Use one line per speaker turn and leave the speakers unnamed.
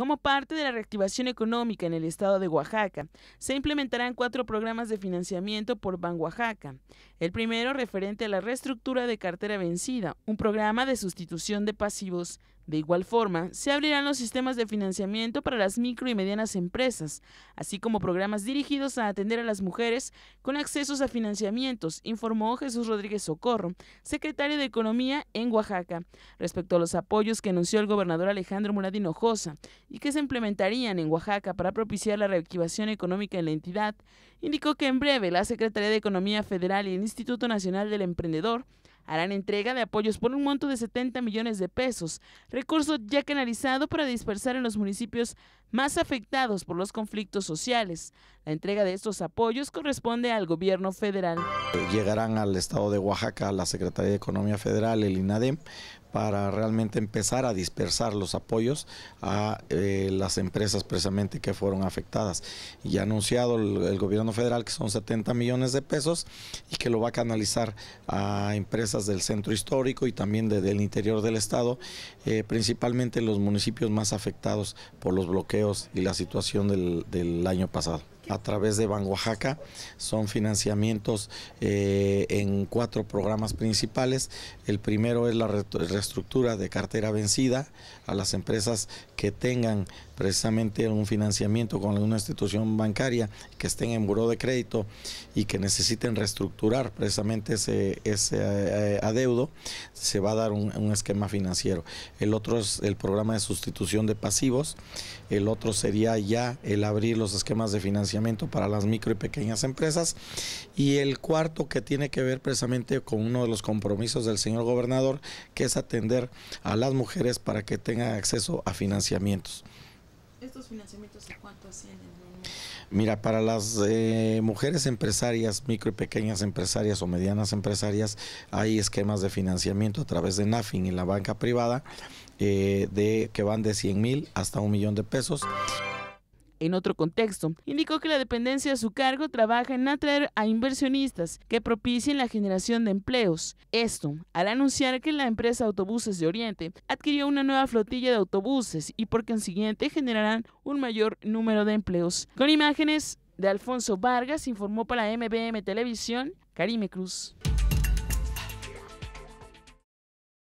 Como parte de la reactivación económica en el estado de Oaxaca, se implementarán cuatro programas de financiamiento por Ban Oaxaca. El primero referente a la reestructura de cartera vencida, un programa de sustitución de pasivos de igual forma, se abrirán los sistemas de financiamiento para las micro y medianas empresas, así como programas dirigidos a atender a las mujeres con accesos a financiamientos, informó Jesús Rodríguez Socorro, secretario de Economía en Oaxaca, respecto a los apoyos que anunció el gobernador Alejandro Murad Hinojosa y que se implementarían en Oaxaca para propiciar la reactivación económica en la entidad. Indicó que en breve la Secretaría de Economía Federal y el Instituto Nacional del Emprendedor harán entrega de apoyos por un monto de 70 millones de pesos, recurso ya canalizado para dispersar en los municipios más afectados por los conflictos sociales. La entrega de estos apoyos corresponde al gobierno federal.
Llegarán al estado de Oaxaca, la Secretaría de Economía Federal, el INADEM, para realmente empezar a dispersar los apoyos a eh, las empresas precisamente que fueron afectadas. Y ha anunciado el, gobierno federal que son 70 millones de pesos y que lo va a canalizar a empresas del centro histórico y también del interior del estado, eh, principalmente los municipios más afectados por los bloqueos y la situación del año pasado a través de Banco Oaxaca. Son financiamientos eh, en cuatro programas principales. El primero es la reestructura de cartera vencida a las empresas que tengan precisamente un financiamiento con una institución bancaria que estén en buró de crédito y que necesiten reestructurar precisamente ese, eh, adeudo, se va a dar un, un, esquema financiero. El otro es el programa de sustitución de pasivos, el otro sería ya el abrir los esquemas de financiamiento para las micro y pequeñas empresas y el cuarto que tiene que ver precisamente con uno de los compromisos del señor gobernador, que es atender a las mujeres para que tengan acceso a financiamientos.
¿Estos financiamientos cuántos
Mira, para las eh, mujeres empresarias, micro y pequeñas empresarias o medianas empresarias, hay esquemas de financiamiento a través de NAFIN y la banca privada eh, de que van de 100 mil hasta un millón de pesos
en otro contexto. Indicó que la dependencia a su cargo trabaja en atraer a inversionistas que propicien la generación de empleos. Esto al anunciar que la empresa Autobuses de Oriente adquirió una nueva flotilla de autobuses y por consiguiente generarán un mayor número de empleos. Con imágenes de Alfonso Vargas informó para MBM Televisión Karime Cruz.